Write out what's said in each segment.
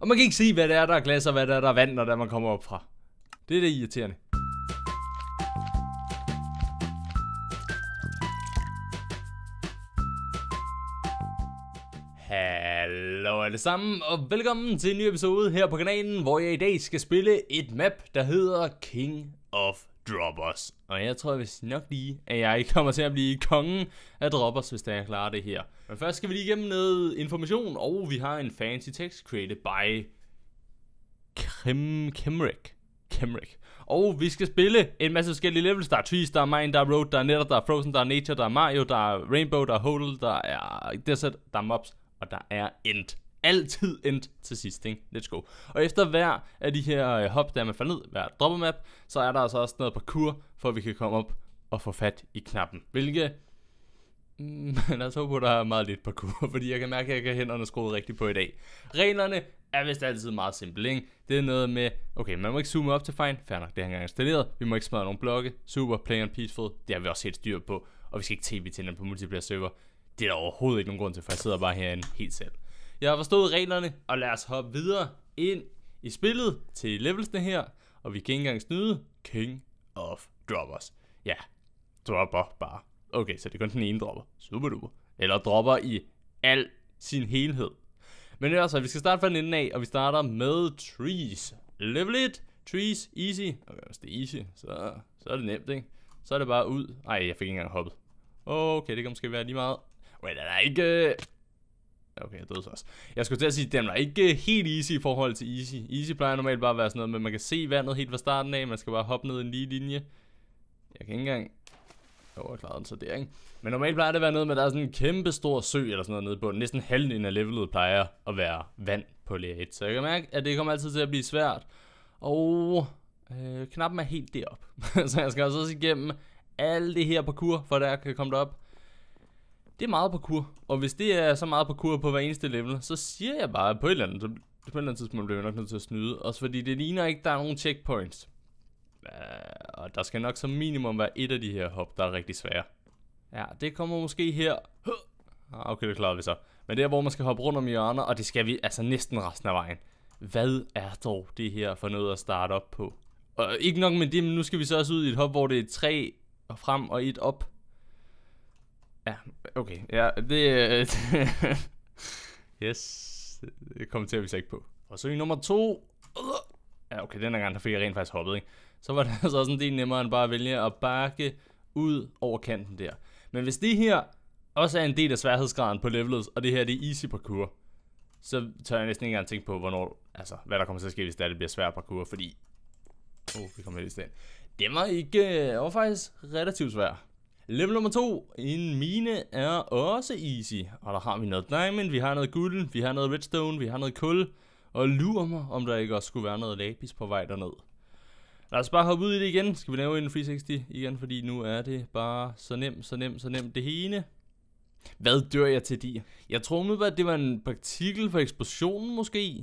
Og man kan ikke se, hvad der er, der er glas, og hvad der er, der er vand, når der man kommer op fra. Det er det irriterende. Hallo alle sammen, og velkommen til en ny episode her på kanalen, hvor jeg i dag skal spille et map, der hedder King of drop us. Og jeg tror vist nok lige, at jeg kommer til at blive kongen af drop us, hvis jeg klarer det her. Men først skal vi lige igennem noget information, og vi har en fancy text created by Kim Kimrick. Kimrick. Og vi skal spille en masse forskellige levels. Der er Trees, der er Mine, der er Road, der er Netter, der er Frozen, der er Nature, der er Mario, der er Rainbow, der er Hole, der er Desert, der er Mobs, og der er End altid endt til sidst, ikke? Let's go. Og efter hver af de her øh, hop, der man falder ned, hver map så er der altså også noget parkour, for at vi kan komme op og få fat i knappen. Hvilket mm, men lad os håbe, at der er meget lidt parkour, fordi jeg kan mærke, at jeg kan hænderne skruet rigtigt på i dag. Reglerne er vist altid meget simple, ikke? Det er noget med, okay, man må ikke zoome op til fejl, fair nok, det har engang installeret. Vi må ikke smadre nogle blokke, super, play and peaceful, det har vi også helt styr på. Og vi skal ikke tv til på multiplayer server. Det er der overhovedet ikke nogen grund til, for jeg sidder bare herinde helt selv. Jeg har forstået reglerne, og lad os hoppe videre ind i spillet til levelsene her. Og vi kan ikke engang snyde King of Droppers. Ja, dropper bare. Okay, så det er kun den ene dropper. Super duper. Eller dropper i al sin helhed. Men er altså, vi skal starte fra den af, og vi starter med trees. Level 1, trees, easy. Okay, hvis det er easy, så, så er det nemt, ikke? Så er det bare ud. Nej, jeg fik ikke engang hoppet. Okay, det kan måske være lige meget. Wait, der er ikke... Øh, okay, jeg døde så også. Jeg skulle til at sige, at den var ikke øh, helt easy i forhold til easy. Easy plejer normalt bare at være sådan noget, men man kan se vandet helt fra starten af, man skal bare hoppe ned en lige linje. Jeg kan ikke engang... Jo, jeg klarede den så der, ikke? Men normalt plejer det at være noget med, at der er sådan en kæmpe stor sø eller sådan noget nede på den. Næsten halvdelen af levelet plejer at være vand på lærer 1. Så jeg kan mærke, at det kommer altid til at blive svært. Og øh, knappen er helt derop. så jeg skal også igennem alle det her parkour, for der kan komme derop det er meget parkour. Og hvis det er så meget parkour på hver eneste level, så siger jeg bare, at på et eller andet, på et eller andet tidspunkt bliver vi nok nødt til at snyde. Også fordi det ligner ikke, der er nogen checkpoints. og der skal nok som minimum være et af de her hop, der er rigtig svære. Ja, det kommer måske her. Ah, okay, det klarede vi så. Men det er, hvor man skal hoppe rundt om hjørner, og det skal vi altså næsten resten af vejen. Hvad er dog det her for noget at starte op på? Og ikke nok med det, men nu skal vi så også ud i et hop, hvor det er tre frem og et op. Okay, ja, det... Øh, yes, det kommer til at ikke på. Og i nummer to. Ja, okay, den der gang, der fik jeg rent faktisk hoppet, ikke? Så var det altså også en del nemmere end bare at vælge at bakke ud over kanten der. Men hvis det her også er en del af sværhedsgraden på levelet, og det her det er easy parkour, så tør jeg næsten ikke engang tænke på, hvornår, altså, hvad der kommer til at ske, hvis det, er, det bliver svært parkour, fordi... Oh, vi kommer lidt i stand. Det var ikke... Øh, det var faktisk relativt svært. Level nummer 2, en mine, er også easy. Og der har vi noget diamond, vi har noget guld, vi har noget redstone, vi har noget kul. Og lurer mig, om der ikke også skulle være noget lapis på vej derned. Lad os bare hoppe ud i det igen. Skal vi lave en 360 igen, fordi nu er det bare så nemt, så nemt, så nemt det hele. Hvad dør jeg til de? Jeg tror at det var en partikel for eksplosionen måske.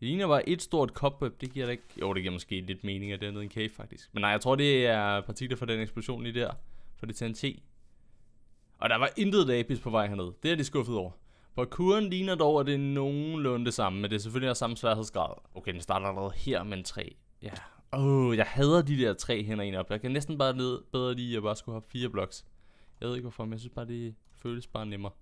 Det ligner bare et stort cobweb, det giver da ikke... Jo, det giver måske lidt mening, at det er nede i en cave faktisk. Men nej, jeg tror, det er partikler for den eksplosion lige der for det TNT. Og der var intet Lapis på vej herned. Det er de skuffet over. kuren ligner dog, at det er nogenlunde det samme, men det er selvfølgelig også samme sværhedsgrad. Okay, den starter allerede her med en 3. Ja. Åh, oh, jeg hader de der tre hænder en op. Jeg kan næsten bare lede, bedre lige at bare skulle have fire bloks. Jeg ved ikke hvorfor, men jeg synes bare, det føles bare nemmere.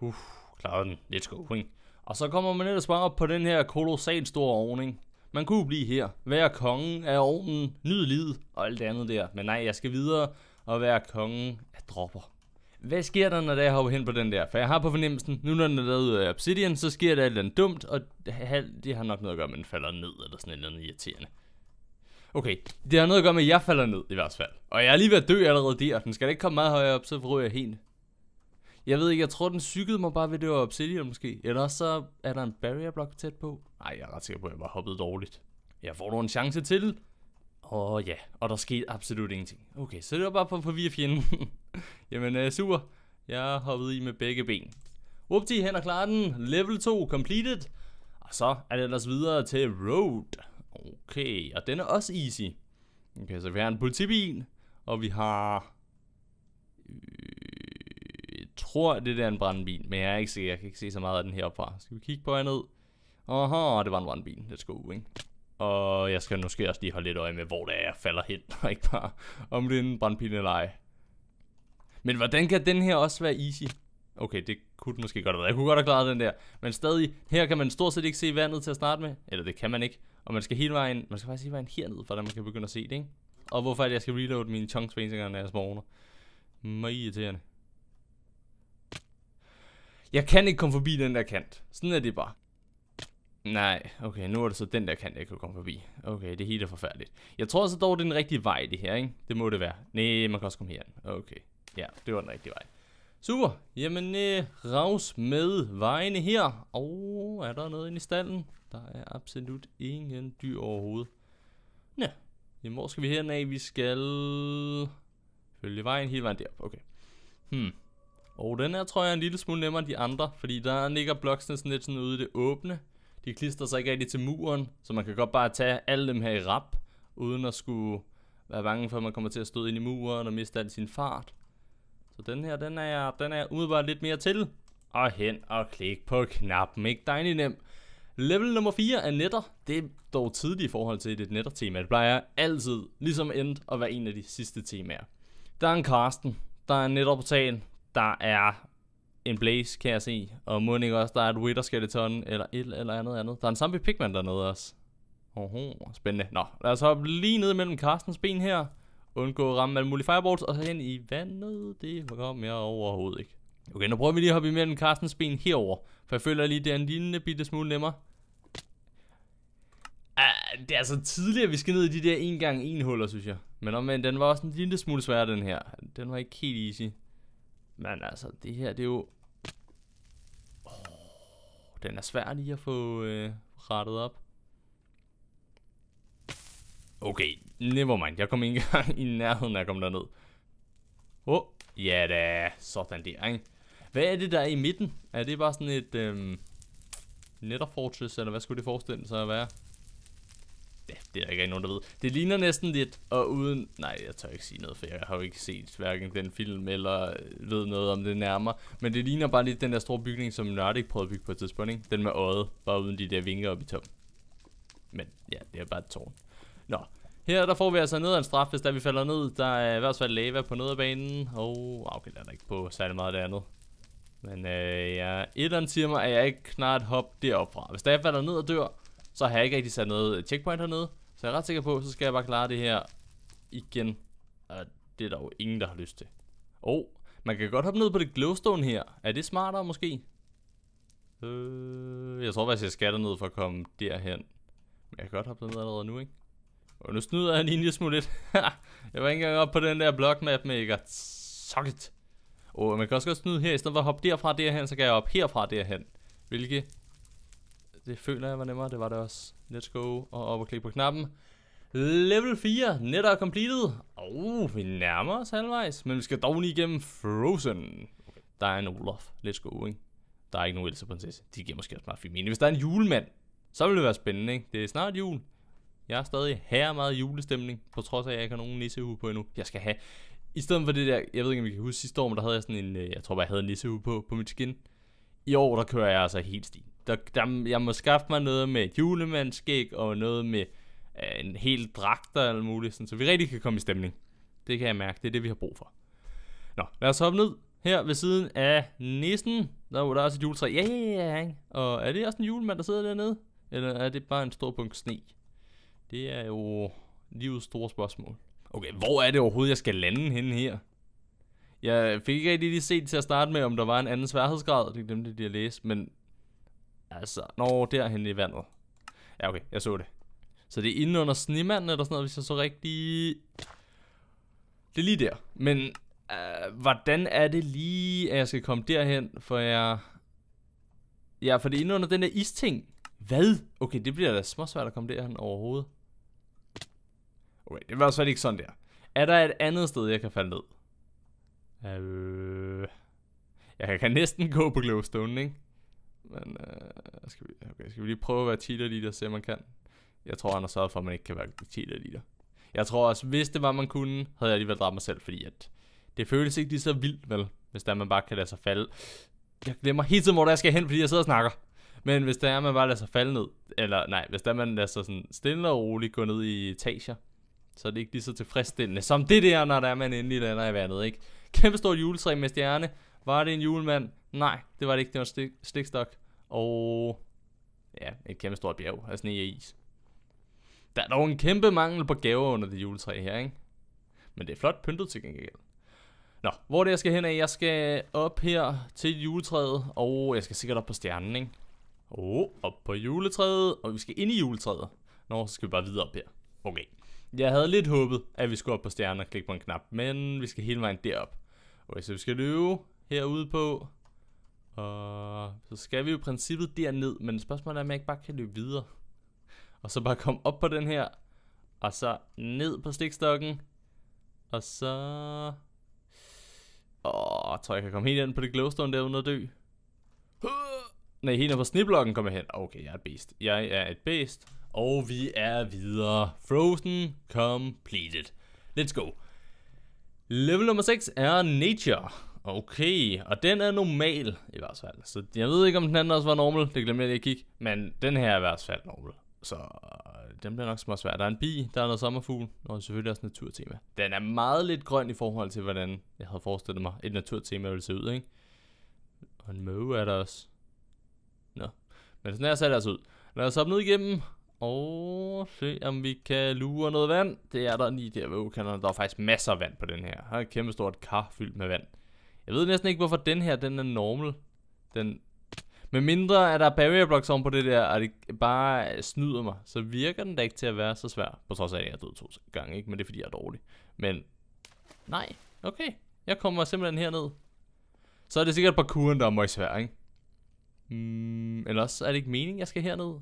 Uff, klarede den. Let's go, ikke? Og så kommer man ellers bare op på den her kolossalt store ovning. Man kunne blive her, være kongen af ovnen, nyde livet og alt det andet der. Men nej, jeg skal videre og være kongen af dropper. Hvad sker der, når jeg hopper hen på den der? For jeg har på fornemmelsen, nu når den er lavet af Obsidian, så sker der et eller andet dumt, og det har nok noget at gøre med, at den falder ned, eller sådan et eller andet irriterende. Okay, det har noget at gøre med, at jeg falder ned i hvert fald. Og jeg er lige ved at dø allerede der. Den skal ikke komme meget højere op, så ryger jeg helt jeg ved ikke, jeg tror, den cyklede mig bare ved, det var Obsidian måske. Eller så er der en barrier block tæt på. Nej, jeg er ret sikker på, at jeg var hoppet dårligt. Jeg får nu en chance til. Og ja, og der skete absolut ingenting. Okay, så det var bare for at forvirre fjenden. Jamen, øh, super. Jeg hoppede i med begge ben. Whoopty, hen og klar den. Level 2 completed. Og så er det ellers videre til Road. Okay, og den er også easy. Okay, så vi har en politibil, og vi har tror, at det der er en brandbil, men jeg er ikke sikker. Jeg kan ikke se så meget af den heroppe. Skal vi kigge på ned? Aha, det var en brandbil. Let's go, ikke? Og jeg skal måske også lige holde lidt øje med, hvor det er, jeg falder hen, og ikke bare, om det er en brandbil eller ej. Men hvordan kan den her også være easy? Okay, det kunne måske godt have været. Jeg kunne godt have klaret den der. Men stadig, her kan man stort set ikke se vandet til at starte med. Eller det kan man ikke. Og man skal hele vejen, man skal faktisk hele vejen herned, for at man kan begynde at se det, ikke? Og hvorfor er det, jeg skal reload mine chunks på en gang, når jeg spawner? Meget irriterende. Jeg kan ikke komme forbi den der kant. Sådan er det bare. Nej, okay, nu er det så den der kant, jeg kan komme forbi. Okay, det er helt forfærdeligt. Jeg tror så dog, det er den rigtige vej, det her, ikke? Det må det være. Nej, man kan også komme herhen. Okay, ja, det var den rigtige vej. Super, jamen øh, raus med vejene her. Åh, oh, er der noget inde i stallen? Der er absolut ingen dyr overhovedet. Nej. jamen hvor skal vi hen af? Vi skal følge vejen hele vejen derop. Okay. Hmm. Og den her tror jeg er en lille smule nemmere end de andre, fordi der ligger bloksene sådan lidt sådan ude i det åbne. De klister sig ikke rigtig til muren, så man kan godt bare tage alle dem her i rap, uden at skulle være bange for, at man kommer til at stå ind i muren og miste al sin fart. Så den her, den er, den er umiddelbart lidt mere til. Og hen og klik på knappen, ikke dejlig nem. Level nummer 4 er netter. Det er dog tidligt i forhold til et netter-tema. Det plejer altid, ligesom end, at være en af de sidste temaer. Der er en Karsten, der er en netterportal, der er en Blaze, kan jeg se. Og må ikke også, der er et Wither Skeleton, eller et eller andet andet. Der er en Zombie Pigman dernede også. Oho, spændende. Nå, lad os hoppe lige ned mellem Carstens ben her. Undgå at ramme alle mulige fireballs, og så hen i vandet. Det kom jeg overhovedet ikke. Okay, nu prøver vi lige at hoppe imellem Carstens ben herover, for jeg føler lige, det er en lille bitte smule nemmere. Ah, det er altså tidligere, vi skal ned i de der 1 gang 1 huller synes jeg. Men omvendt, den var også en lille smule svær, den her. Den var ikke helt easy. Men altså, det her, det er jo... Oh, den er svær lige at få øh, rettet op. Okay, nevermind. Jeg kom ikke engang i nærheden når jeg kom derned. Åh, oh, ja da. Sådan der, ikke? Hvad er det, der er i midten? Er det bare sådan et... Øh, Netterfortress, eller hvad skulle det forestille sig at være? ja, det er der ikke nogen, der ved. Det ligner næsten lidt, og uden... Nej, jeg tør ikke sige noget, for jeg har jo ikke set hverken den film, eller øh, ved noget om det nærmere. Men det ligner bare lidt den der store bygning, som Nordic prøvede at bygge på et tidspunkt, ikke? Den med øjet, bare uden de der vinger op i tom. Men ja, det er bare et tårn. Nå, her der får vi altså ned af en straf, hvis der vi falder ned. Der er i hvert fald lava på banen. og oh, okay, der er der ikke på særlig meget af det andet. Men øh, ja, andet siger mig, at jeg ikke snart hop fra. Hvis der jeg falder ned og dør, så har jeg ikke rigtig sat noget checkpoint hernede. Så jeg er ret sikker på, så skal jeg bare klare det her igen. Og det er der jo ingen, der har lyst til. Oh, man kan godt hoppe ned på det glowstone her. Er det smartere måske? Øh, jeg tror faktisk, jeg skal ned for at komme derhen. Men jeg kan godt hoppe ned allerede nu, ikke? Og nu snyder han lige en lille smule lidt. jeg var ikke engang op på den der blockmap ikke Suck it. Og oh, man kan også godt snyde her. I stedet for at hoppe derfra derhen, så kan jeg hoppe herfra derhen. Hvilket det føler jeg var nemmere. Det var det også. Let's go. Og op og klik på knappen. Level 4. Netter completed. Oh, vi nærmer os halvvejs. Men vi skal dog lige igennem Frozen. Okay. Der er en Olaf. Let's go, ikke? Der er ikke nogen Elsa prinsesse. De giver måske også meget fint mening. Hvis der er en julemand, så vil det være spændende, ikke? Det er snart jul. Jeg er stadig her meget julestemning, på trods af, at jeg ikke har nogen nissehue på endnu. Jeg skal have... I stedet for det der, jeg ved ikke, om I kan huske sidste år, men der havde jeg sådan en, øh, jeg tror bare, jeg havde en nissehue på, på mit skin. I år, der kører jeg altså helt stil der, der, jeg må skaffe mig noget med julemandskæg og noget med øh, en hel dragt og alt muligt, sådan, så vi rigtig kan komme i stemning. Det kan jeg mærke, det er det, vi har brug for. Nå, lad os hoppe ned her ved siden af nissen. Der, der er også et juletræ. Ja, ja, ja. Og er det også en julemand, der sidder dernede? Eller er det bare en stor punkt sne? Det er jo livets store spørgsmål. Okay, hvor er det overhovedet, jeg skal lande henne her? Jeg fik ikke rigtig lige set til at starte med, om der var en anden sværhedsgrad. Det dem, jeg de har læst. Men Altså, nå, derhen i vandet. Ja, okay, jeg så det. Så det er inde under snemanden eller sådan noget, hvis jeg så rigtig... Det er lige der. Men øh, hvordan er det lige, at jeg skal komme derhen, for jeg... Ja, for det er inde under den der isting. Hvad? Okay, det bliver da svært at komme derhen overhovedet. Okay, det var svært ikke sådan der. Er der et andet sted, jeg kan falde ned? Øh... Jeg kan næsten gå på glowstone, ikke? Men øh, skal, vi, okay, skal vi lige prøve at være cheater leader, se om man kan? Jeg tror, han har sørget for, at man ikke kan være cheater leader. Jeg tror også, hvis det var, man kunne, havde jeg alligevel dræbt mig selv, fordi at det føles ikke lige så vildt, vel? Hvis der man bare kan lade sig falde. Jeg glemmer hele tiden, hvor der jeg skal hen, fordi jeg sidder og snakker. Men hvis der er, man bare lader sig falde ned, eller nej, hvis der man lader sig sådan stille og roligt gå ned i etager, så er det ikke lige så tilfredsstillende som det der, når der er, man endelig lander i vandet, ikke? Kæmpe stort juletræ med stjerne. Var det en julemand? Nej, det var det ikke. Det var stik, stikstok. Og ja, et kæmpe stort bjerg af sne og is. Der er dog en kæmpe mangel på gaver under det juletræ her, ikke? Men det er flot pyntet til gengæld. Nå, hvor det jeg skal hen af? Jeg skal op her til juletræet, og jeg skal sikkert op på stjernen, ikke? Oh, op på juletræet, og vi skal ind i juletræet. Nå, så skal vi bare videre op her. Okay. Jeg havde lidt håbet, at vi skulle op på stjernen og klikke på en knap, men vi skal hele vejen derop. Okay, så vi skal løbe herude på og så skal vi jo i princippet derned, men spørgsmålet er, om jeg ikke bare kan løbe videre. Og så bare komme op på den her, og så ned på stikstokken, og så... Åh, oh, tror jeg kan komme helt ind på det glowstone der uden at dø. Nej, helt ned på sniblokken kommer jeg hen. Okay, jeg er et beast. Jeg er et beast. Og vi er videre. Frozen completed. Let's go. Level nummer 6 er Nature. Okay, og den er normal i hvert fald. Så jeg ved ikke, om den anden også var normal. Det glemte jeg lige at kigge. Men den her er i hvert fald normal. Så øh, den bliver nok små svær. Der er en bi, der er noget sommerfugl, og selvfølgelig også naturtema. Den er meget lidt grøn i forhold til, hvordan jeg havde forestillet mig, et naturtema ville se ud, ikke? Og en møge er der også. Nå. Men sådan her ser det altså ud. Lad os hoppe ned igennem, og se om vi kan lure noget vand. Det er der lige der ved ukanerne. Der er faktisk masser af vand på den her. Her er et kæmpe stort kar fyldt med vand. Jeg ved næsten ikke, hvorfor den her, den er normal. Den... Med mindre er der barrier blocks oven på det der, og det bare snyder mig, så virker den da ikke til at være så svær. På trods af, at jeg er død to gange, ikke? Men det er fordi, jeg er dårlig. Men nej, okay. Jeg kommer simpelthen herned. Så er det sikkert parkouren, der er meget svær, ikke? Mm, eller er det ikke meningen, jeg skal herned?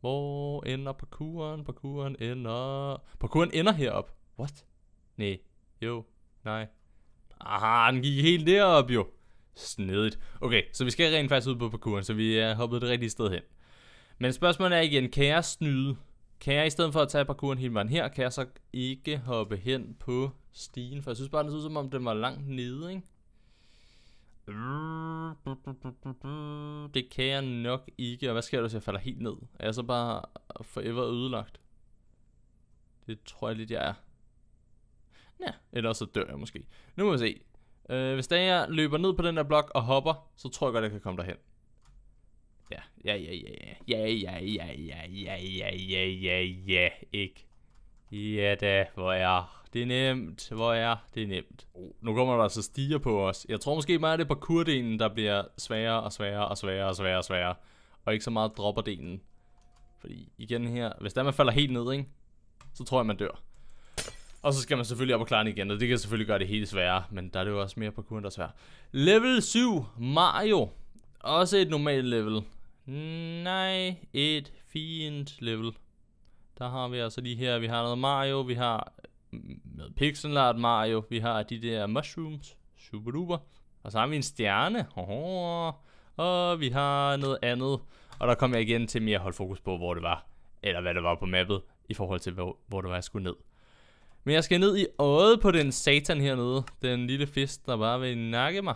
Hvor ender parkouren? Parkouren ender... Parkouren ender herop. What? Nej. Jo. Nej. Aha, den gik helt derop jo. Snedigt. Okay, så vi skal rent faktisk ud på parkouren, så vi er hoppet det rigtige sted hen. Men spørgsmålet er igen, kan jeg snyde? Kan jeg i stedet for at tage parkouren hele vejen her, kan jeg så ikke hoppe hen på stigen? For jeg synes bare, det ser ud som om, den var langt nede, ikke? Det kan jeg nok ikke. Og hvad sker der, hvis jeg falder helt ned? Er jeg så bare forever ødelagt? Det tror jeg lidt, jeg er. Ja, eller så dør jeg måske. Nu må vi se. Øh, hvis der jeg løber ned på den der blok og hopper, så tror jeg godt, jeg kan komme derhen. Ja, ja, ja, ja, ja, ja, ja, ja, ja, ja, ja, ja, ja, ikke. Ja da, hvor er det er nemt, hvor er det nemt. Oh, nu kommer der altså stiger på os. Jeg tror måske meget, det er parkourdelen, der bliver sværere og sværere og sværere og sværere og sværere. Og ikke så meget dropperdelen. Fordi igen her, hvis der man falder helt ned, ikke? så tror jeg, man dør. Og så skal man selvfølgelig op og klare den igen, og det kan selvfølgelig gøre det helt sværere, men der er det jo også mere på end der er Level 7, Mario. Også et normalt level. Nej, et fint level. Der har vi altså lige her, vi har noget Mario, vi har mm, noget pixelart Mario, vi har de der mushrooms, super duper. Og så har vi en stjerne, oh, og vi har noget andet. Og der kommer jeg igen til mere at holde fokus på, hvor det var, eller hvad det var på mappet, i forhold til, hvor, hvor det var, jeg skulle ned. Men jeg skal ned i øjet på den satan hernede. Den lille fisk, der bare vil nakke mig.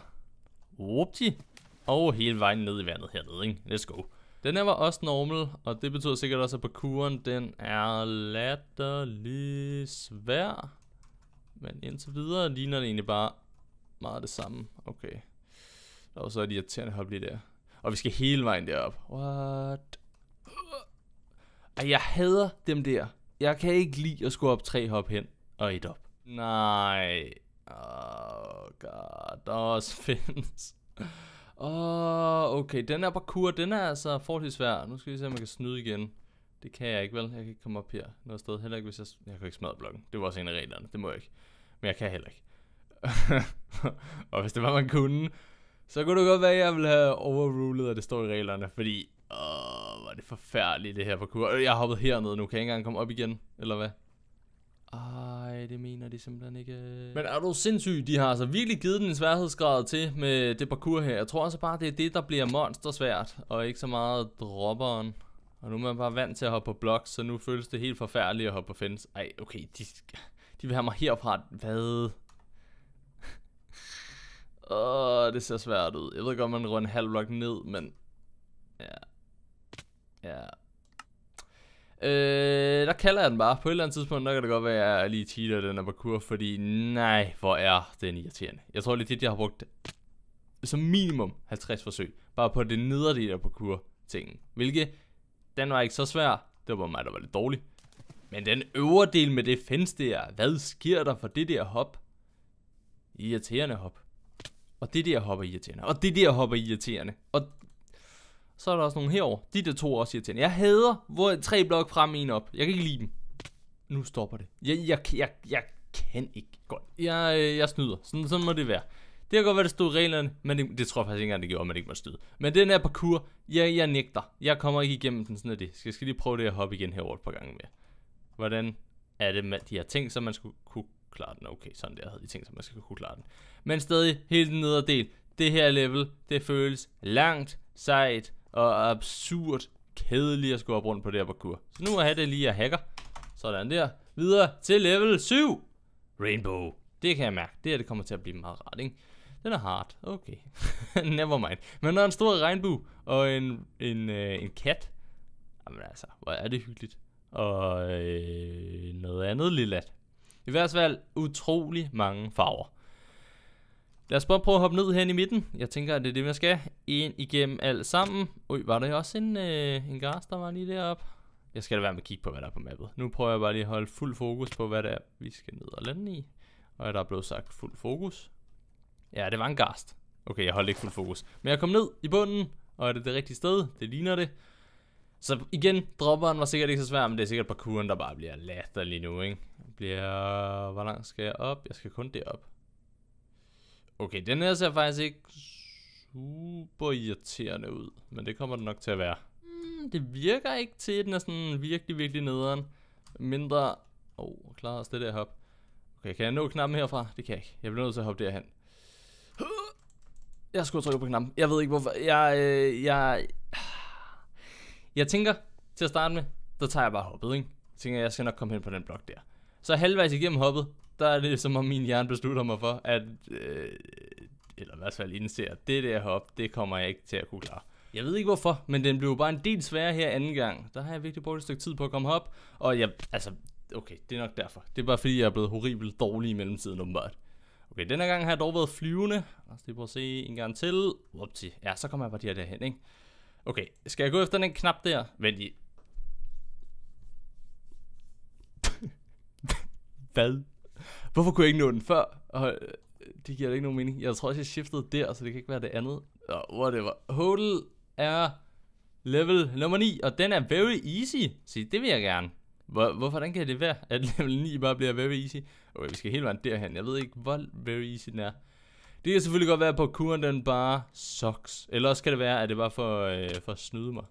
Upti. Og hele vejen ned i vandet hernede, ikke? Let's go. Den her var også normal, og det betyder sikkert også, at parkouren, den er latterlig svær. Men indtil videre ligner det egentlig bare meget det samme. Okay. Der var så et irriterende hop lige der. Og vi skal hele vejen derop. What? Ej, jeg hader dem der. Jeg kan ikke lide at skulle op tre hop hen og et op. Nej. Oh god, der også findes. Åh, oh, okay. Den her parkour, den er altså forholdsvis svær. Nu skal vi se, om jeg kan snyde igen. Det kan jeg ikke, vel? Jeg kan ikke komme op her noget sted. Heller ikke, hvis jeg... Jeg kan ikke smadre blokken. Det var også en af reglerne. Det må jeg ikke. Men jeg kan heller ikke. og hvis det var, man kunne, så kunne det godt være, at jeg ville have overrulet, at det står i reglerne. Fordi, åh, oh, var det forfærdeligt, det her parkour. Jeg har hoppet hernede nu. Kan jeg ikke engang komme op igen, eller hvad? Ej, det mener de simpelthen ikke. Men er du sindssyg? De har altså virkelig givet den sværhedsgrad til med det parkour her. Jeg tror altså bare, det er det, der bliver monstersvært, og ikke så meget dropperen. Og nu er man bare vant til at hoppe på blok, så nu føles det helt forfærdeligt at hoppe på fence. Ej, okay, de, de vil have mig herfra. Hvad? Åh, oh, det ser svært ud. Jeg ved godt, man runder en halv blok ned, men... Ja. Ja. Øh, der kalder jeg den bare. På et eller andet tidspunkt, der kan det godt være, at jeg lige cheater den her parkour, fordi nej, hvor er den irriterende. Jeg tror lige at jeg har brugt som minimum 50 forsøg, bare på det nederdel af parkour tingen. Hvilket, den var ikke så svær. Det var mig, der var lidt dårlig. Men den øvre del med det fens der, hvad sker der for det der hop? Irriterende hop. Og det der hopper irriterende. Og det der hopper irriterende. Og så er der også nogle herover. De der to også irriterende. jeg hader hvor tre blok frem en op. Jeg kan ikke lide dem. Nu stopper det. Jeg, jeg, jeg, jeg kan ikke godt. Jeg, øh, jeg snyder. Sådan, sådan må det være. Det kan godt være, det stod reglerne, men det, det tror jeg faktisk ikke engang, det gjorde, at man ikke må snyde. Men den her parkour, jeg, jeg nægter. Jeg kommer ikke igennem den, sådan af det. Skal, jeg skal lige prøve det at hoppe igen herover et par gange mere. Hvordan er det, med de har ting, så man skulle kunne klare den? Okay, sådan der havde de ting, så man skulle kunne klare den. Men stadig, hele den nederdel. det her level, det føles langt, sejt, og absurd kedelig at skulle op rundt på det her parkour. Så nu have det lige at hacker. Sådan der. Videre til level 7. Rainbow. Det kan jeg mærke. Det her det kommer til at blive meget rart, ikke? Den er hard. Okay. Never mind. Men når en stor regnbue og en, en, øh, en kat. Jamen altså, hvor er det hyggeligt. Og øh, noget andet lillat. I hvert fald utrolig mange farver. Lad os bare prøve at hoppe ned hen i midten. Jeg tænker, at det er det, man skal. Ind igennem alt sammen. Ui, var der også en, øh, en græs, der var lige deroppe? Jeg skal da være med at kigge på, hvad der er på mappet. Nu prøver jeg bare lige at holde fuld fokus på, hvad det er, vi skal ned og lande i. Og der er blevet sagt fuld fokus. Ja, det var en gast. Okay, jeg holdt ikke fuld fokus. Men jeg kom ned i bunden, og er det det rigtige sted? Det ligner det. Så igen, dropperen var sikkert ikke så svær, men det er sikkert parkouren, der bare bliver lige nu, ikke? Bliver... Hvor langt skal jeg op? Jeg skal kun derop. Okay, den her ser faktisk ikke super irriterende ud. Men det kommer den nok til at være. Mm, det virker ikke til, at den er sådan virkelig, virkelig nederen. Mindre... Åh, oh, klarer os det der hop. Okay, kan jeg nå knappen herfra? Det kan jeg ikke. Jeg bliver nødt til at hoppe derhen. Jeg skulle trykke på knappen. Jeg ved ikke hvorfor. Jeg, øh, jeg... Jeg tænker, til at starte med, der tager jeg bare hoppet, ikke? Jeg tænker, jeg skal nok komme hen på den blok der. Så halvvejs igennem hoppet, der er det som om min hjerne beslutter mig for, at, øh, eller i hvert fald indser, at det der hop, det kommer jeg ikke til at kunne klare. Jeg ved ikke hvorfor, men den blev bare en del sværere her anden gang. Der har jeg virkelig brugt et stykke tid på at komme op, og jeg, altså, okay, det er nok derfor. Det er bare fordi, jeg er blevet horribelt dårlig i mellemtiden, åbenbart. Okay, denne gang har jeg dog været flyvende. Lad os lige prøve at se en gang til. Upti. Ja, så kommer jeg bare her derhen, ikke? Okay, skal jeg gå efter den knap der? Vent lige. Hvad Hvorfor kunne jeg ikke nå den før? Og, øh, det giver ikke nogen mening. Jeg tror også, jeg skiftede der, så det kan ikke være det andet. Og oh, whatever. Hodel er level nummer 9, og den er very easy. Se, det vil jeg gerne. Hvor, hvorfor kan det være, at level 9 bare bliver very easy? Okay, vi skal hele vejen derhen. Jeg ved ikke, hvor very easy den er. Det kan selvfølgelig godt være, at kuren den bare sucks. Eller også kan det være, at det var for, øh, for at snyde mig.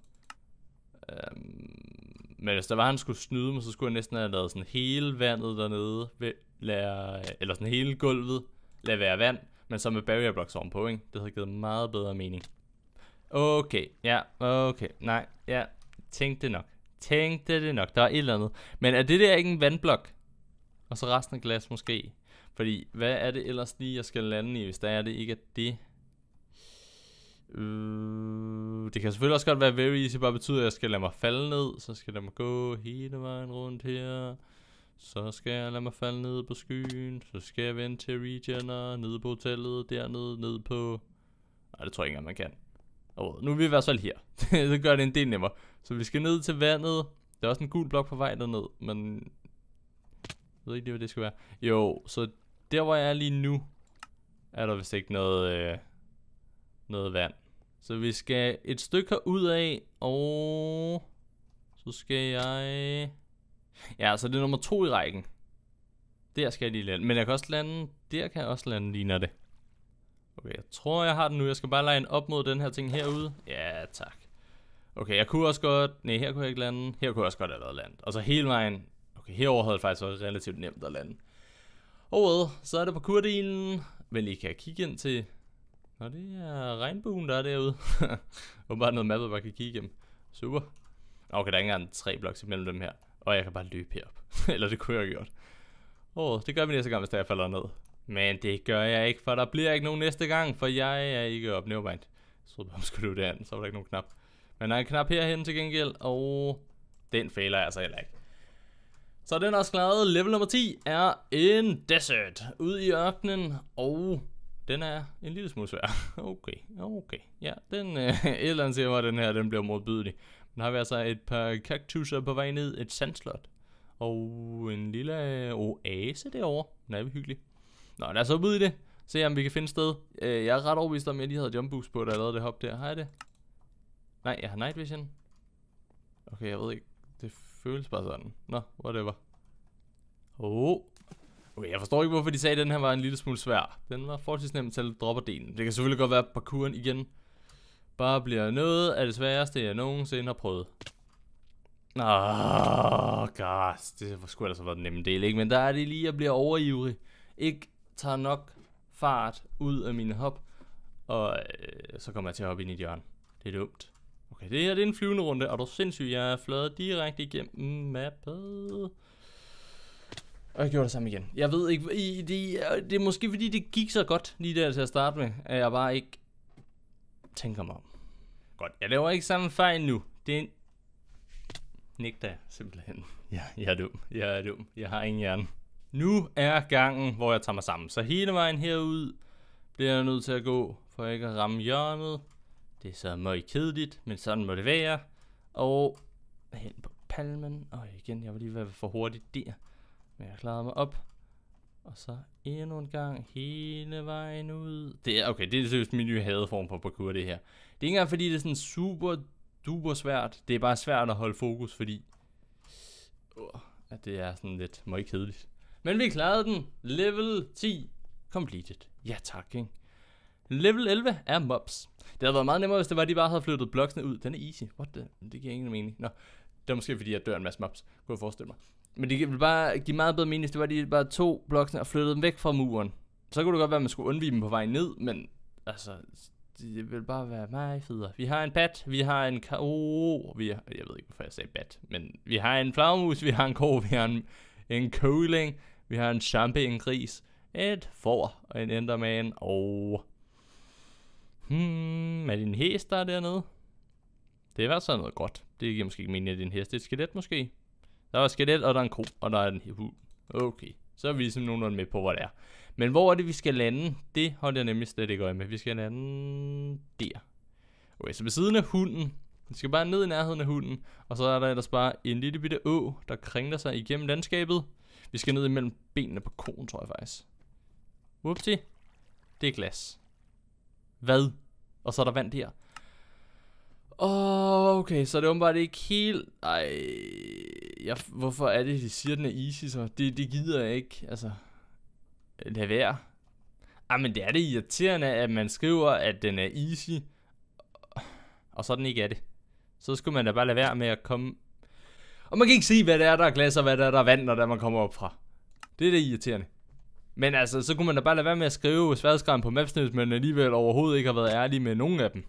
Um, men hvis der var, han skulle snyde mig, så skulle jeg næsten have lavet sådan hele vandet dernede lader, eller sådan hele gulvet, lader være vand, men så med barrier blocks ovenpå, ikke? Det havde givet meget bedre mening. Okay, ja, okay, nej, ja, tænkte nok. Tænkte det nok, der er et eller andet. Men er det der ikke en vandblok? Og så resten af glas måske. Fordi, hvad er det ellers lige, jeg skal lande i, hvis der er det ikke er det? Øh, det kan selvfølgelig også godt være very easy, bare betyder, at jeg skal lade mig falde ned, så skal jeg lade mig gå hele vejen rundt her. Så skal jeg lade mig falde ned på skyen, så skal jeg vende til Regener, nede på hotellet, dernede, ned på... Nej, det tror jeg ikke man kan. oh, nu er vi i hvert fald her. det gør det en del nemmere. Så vi skal ned til vandet. Der er også en gul blok på vej derned, men... Jeg ved ikke lige, hvad det skal være. Jo, så der hvor jeg er lige nu, er der vist ikke noget, øh, noget vand. Så vi skal et stykke ud af, og så skal jeg... Ja, så det er nummer to i rækken. Der skal jeg lige lande. Men jeg kan også lande... Der kan jeg også lande lige når det. Okay, jeg tror, jeg har den nu. Jeg skal bare line op mod den her ting herude. Ja, tak. Okay, jeg kunne også godt... Nej, her kunne jeg ikke lande. Her kunne jeg også godt have landet. Og så hele vejen... Okay, herover havde det faktisk også relativt nemt at lande. Og oh well, så er det på kurdelen. Men lige kan kigge ind til... Nå, det er regnbuen, der er derude. Åbenbart noget mappet, man kan kigge igennem. Super. Okay, der er ikke engang tre bloks imellem dem her. Og jeg kan bare løbe herop. Eller det kunne jeg have gjort. Åh, oh, det gør vi næste gang, hvis der jeg falder ned. Men det gør jeg ikke, for der bliver ikke nogen næste gang, for jeg er ikke op nevermind. Jeg troede bare, skulle løbe derhen, så var der ikke nogen knap. Men der er en knap herhen til gengæld, og den fejler jeg så altså heller ikke. Så den også klaret. Level nummer 10 er en desert. Ude i ørkenen, og den er en lille smule svær. Okay, okay. Ja, den, øh, et eller andet siger mig, at den her den bliver modbydelig. Den har vi altså et par kaktuser på vej ned, et sandslot og en lille øh, oase derovre. Den er hyggelig. Nå, lad os hoppe ud i det. Se om vi kan finde sted. Øh, jeg er ret overbevist om, jeg lige havde jump boost på, da jeg lavede det hop der. Har jeg det? Nej, jeg har night vision. Okay, jeg ved ikke. Det føles bare sådan. Nå, whatever. Oh. Okay, jeg forstår ikke, hvorfor de sagde, at den her var en lille smule svær. Den var forholdsvis nemt til at droppe delen. Det kan selvfølgelig godt være, parkouren igen bare bliver noget af det sværeste, jeg nogensinde har prøvet. Åh, oh, gosh, det skulle ellers have været den nemme del, ikke? Men der er det lige, at jeg bliver overivrig. Ikke tager nok fart ud af mine hop, og øh, så kommer jeg til at hoppe ind i hjørnet. hjørne. Det er dumt. Okay, det her det er en flyvende runde, og du er sindssygt, jeg er fløjet direkte igennem mappet. Og jeg gjorde det samme igen. Jeg ved ikke, det, det er måske fordi det gik så godt lige der til at starte med, at jeg bare ikke tænker mig om. Godt, jeg laver ikke samme fejl nu. Det er en... Nægter jeg simpelthen. Ja, jeg er dum. Jeg er dum. Jeg har ingen hjerne. Nu er gangen, hvor jeg tager mig sammen. Så hele vejen herud bliver jeg nødt til at gå, for ikke at ramme hjørnet. Det er så meget kedeligt, men sådan må det være. Og hen på palmen. Og igen, jeg var lige ved for hurtigt der. Men jeg klarede mig op. Og så Endnu en gang hele vejen ud. Det er, okay, det er seriøst min nye hadeform på parkour, det her. Det er ikke engang, fordi det er sådan super duper svært. Det er bare svært at holde fokus, fordi... Uh, at det er sådan lidt møg kedeligt. Men vi klarede den. Level 10 completed. Ja tak, ikke? Level 11 er mobs. Det havde været meget nemmere, hvis det var, at de bare havde flyttet bloksene ud. Den er easy. What the? Det giver ingen mening. Nå. Det var måske fordi, jeg dør en masse mobs, kunne jeg forestille mig. Men det ville bare give meget bedre mening, hvis det var de bare to blokke og flyttede dem væk fra muren. Så kunne det godt være, at man skulle undvige dem på vej ned, men altså, det ville bare være meget federe. Vi har en bat, vi har en ko, vi har, jeg ved ikke, hvorfor jeg sagde bat, men vi har en flagmus, vi har en ko, vi har en, en køling, vi har en champi, en gris, et får og en enderman, og... Hmm, er det en hest, der er dernede? Det var så noget godt. Det giver måske ikke mening, at det er en hest. Det er et skelet måske. Der er et skelet, og der er en ko, og der er en hund. Okay, så er vi ligesom nogenlunde med på, hvor det er. Men hvor er det, vi skal lande? Det holder jeg nemlig slet ikke øje med. Vi skal lande der. Okay, så ved siden af hunden, Vi skal bare ned i nærheden af hunden, og så er der ellers bare en lille bitte å, der kringler sig igennem landskabet. Vi skal ned imellem benene på koen, tror jeg faktisk. Whoopsie. Det er glas. Hvad? Og så er der vand der. Åh, oh, okay, så det er åbenbart ikke helt... Ej, jeg, hvorfor er det, de siger, den er easy, så? Det, det gider jeg ikke, altså... Lad være. Ej, men det er det irriterende, at man skriver, at den er easy, og så den ikke er det. Så skulle man da bare lade være med at komme... Og man kan ikke se, hvad det er, der er glas, og hvad det er, der er vand, når man kommer op fra. Det er det irriterende. Men altså, så kunne man da bare lade være med at skrive sværdesgraden på Mapsnøs, men alligevel overhovedet ikke har været ærlig med nogen af dem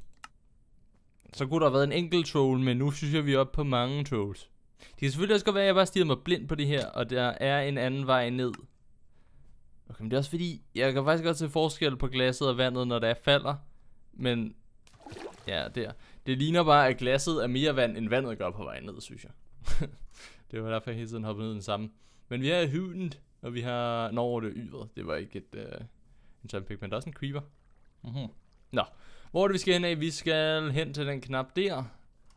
så kunne der have været en enkelt troll, men nu synes jeg, vi er oppe på mange trolls. Det kan selvfølgelig også godt være, at jeg bare stiger mig blind på det her, og der er en anden vej ned. Okay, men det er også fordi, jeg kan faktisk godt se forskel på glasset og vandet, når det er falder. Men, ja, der. Det ligner bare, at glasset er mere vand, end vandet gør på vej ned, synes jeg. det var derfor, jeg hele tiden hoppede ned den samme. Men vi er i hyden, og vi har... Nå, det er yvet. Det var ikke et... Uh... en jumping, men der er også en creeper. Mm -hmm. Nå. Hvor er det, vi skal hen af? Vi skal hen til den knap der.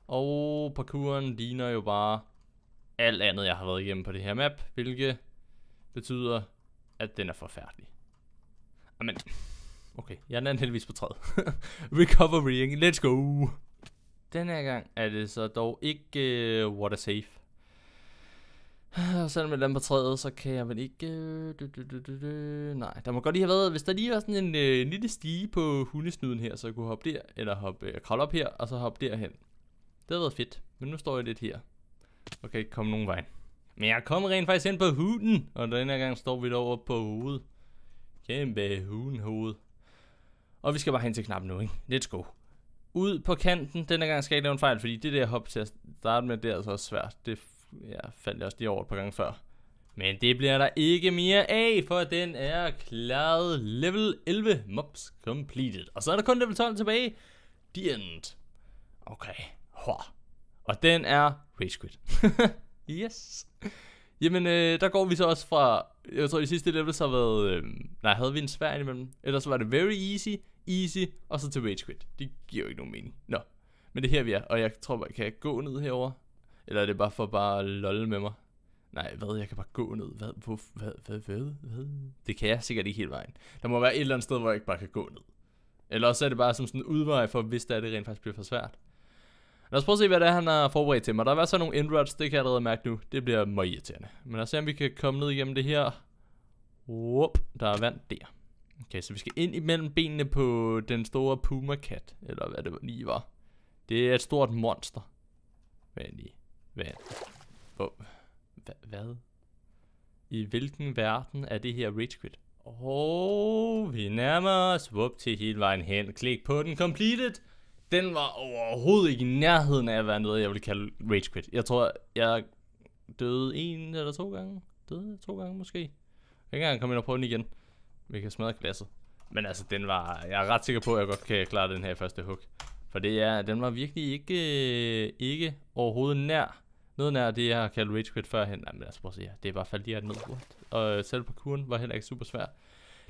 Og parkouren ligner jo bare alt andet, jeg har været igennem på det her map. Hvilket betyder, at den er forfærdelig. Amen. Okay, jeg er heldigvis på træet. Recovery, let's go! Den her gang er det så dog ikke uh, water safe. Og selvom jeg lander på træet, så kan jeg vel ikke... Du, du, du, du, du. Nej, der må godt lige have været... Hvis der lige var sådan en en lille stige på hundesnuden her, så jeg kunne hoppe der, eller hoppe, øh, kravle op her, og så hoppe derhen. Det havde været fedt, men nu står jeg lidt her. Og kan ikke komme nogen vej. Men jeg kommer rent faktisk ind på huden, og den her gang står vi derovre på hovedet. Kæmpe hunhoved. Og vi skal bare hen til knappen nu, ikke? Let's go. Ud på kanten, denne gang skal jeg ikke lave en fejl, fordi det der hop til at starte med, det er altså også svært. Det ja, faldt jeg også lige over et par gange før. Men det bliver der ikke mere af, for den er klaret level 11 mobs completed. Og så er der kun level 12 tilbage. The end. Okay. Hår. Og den er Rage Quit. yes. Jamen, øh, der går vi så også fra... Jeg tror, i sidste level så har været... Øh, nej, havde vi en svær imellem. Ellers var det Very Easy, Easy, og så til Rage Quit. Det giver jo ikke nogen mening. Nå. Men det er her, vi er. Og jeg tror, man kan gå ned herover. Eller er det bare for bare at lolle med mig? Nej, hvad? Jeg kan bare gå ned. Hvad? Hvor, hvad? Hvad? Hvad? hvad? Det kan jeg sikkert ikke hele vejen. Der må være et eller andet sted, hvor jeg ikke bare kan gå ned. Eller også er det bare som sådan en udvej for, hvis der er det rent faktisk bliver for svært. Lad os prøve at se, hvad det er, han har forberedt til mig. Der er så nogle inroads, det kan jeg allerede mærke nu. Det bliver meget irriterende. Men lad os se, om vi kan komme ned igennem det her. Whoop, der er vand der. Okay, så vi skal ind imellem benene på den store puma-kat. Eller hvad det lige var. Det er et stort monster. Vent lige. Hvad? Hvor? Hva, hvad? I hvilken verden er det her rage quit? Åh, oh, vi nærmer os. Whoop, til hele vejen hen. Klik på den completed. Den var overhovedet ikke i nærheden af at være noget, jeg ville kalde rage quit. Jeg tror, jeg døde en eller to gange. Døde to gange måske. Jeg kan ikke engang komme ind og prøve den igen. Vi kan smadre glasset. Men altså, den var... Jeg er ret sikker på, at jeg godt kan klare den her første hook. For det er, den var virkelig ikke, øh, ikke overhovedet nær noget nær det, jeg har kaldt rage quit førhen. Nej, men os prøve at se her. Det er bare faldet lige her ned. What? Og øh, selv kuren var heller ikke super svær.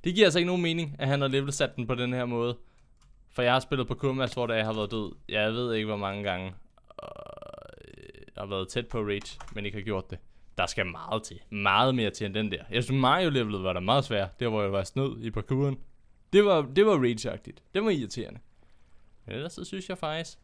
Det giver altså ikke nogen mening, at han har level sat den på den her måde. For jeg har spillet på Kurmas, hvor jeg har været død. Jeg ved ikke, hvor mange gange. Og øh, har været tæt på Rage, men ikke har gjort det. Der skal meget til. Meget mere til end den der. Jeg synes, Mario-levelet var der meget svært. Der, hvor jeg var snød i parkouren. Det var, det var rage-agtigt. Det var irriterende. Men ellers så synes jeg faktisk,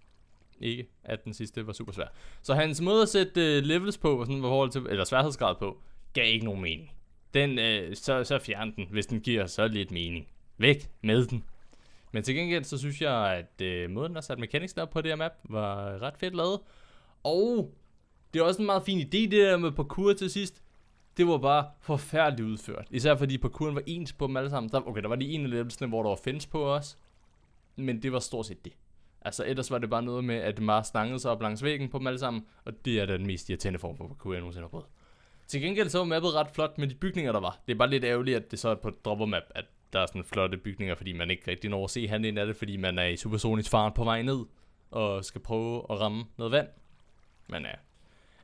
ikke, at den sidste var super svær. Så hans måde at sætte øh, levels på, og sådan, forhold til, eller sværhedsgrad på, gav ikke nogen mening. Den, øh, så, så fjern den, hvis den giver så lidt mening. Væk med den. Men til gengæld, så synes jeg, at øh, måden, at sætte mechanics op på det her map, var ret fedt lavet. Og det er også en meget fin idé, det der med parkour til sidst. Det var bare forfærdeligt udført. Især fordi parkouren var ens på dem alle sammen. Der, okay, der var lige ene af levelsene, hvor der var fence på os. Men det var stort set det. Altså ellers var det bare noget med, at Mars stangede sig op langs væggen på dem alle sammen, og det er den mest irriterende form for parkour, jeg nogensinde har prøvet. Til gengæld så var mappet ret flot med de bygninger, der var. Det er bare lidt ærgerligt, at det så er på dropper map, at der er sådan flotte bygninger, fordi man ikke rigtig når at se handlen af det, fordi man er i supersonisk fart på vej ned, og skal prøve at ramme noget vand. Men ja,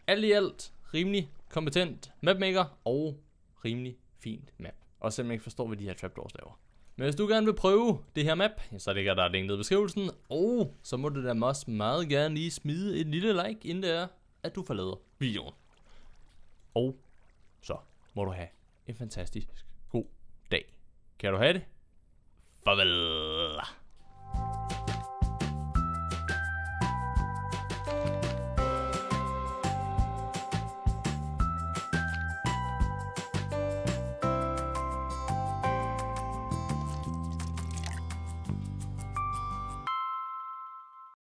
alt i alt rimelig kompetent mapmaker og rimelig fint map. Og selvom jeg ikke forstår, hvad de her trapdoors laver. Men hvis du gerne vil prøve det her map, så ligger der et link ned i beskrivelsen, og så må du da også meget gerne lige smide et lille like, inden det er, at du forlader videoen. Og så må du have en fantastisk god dag. Kan du have det? Farvel!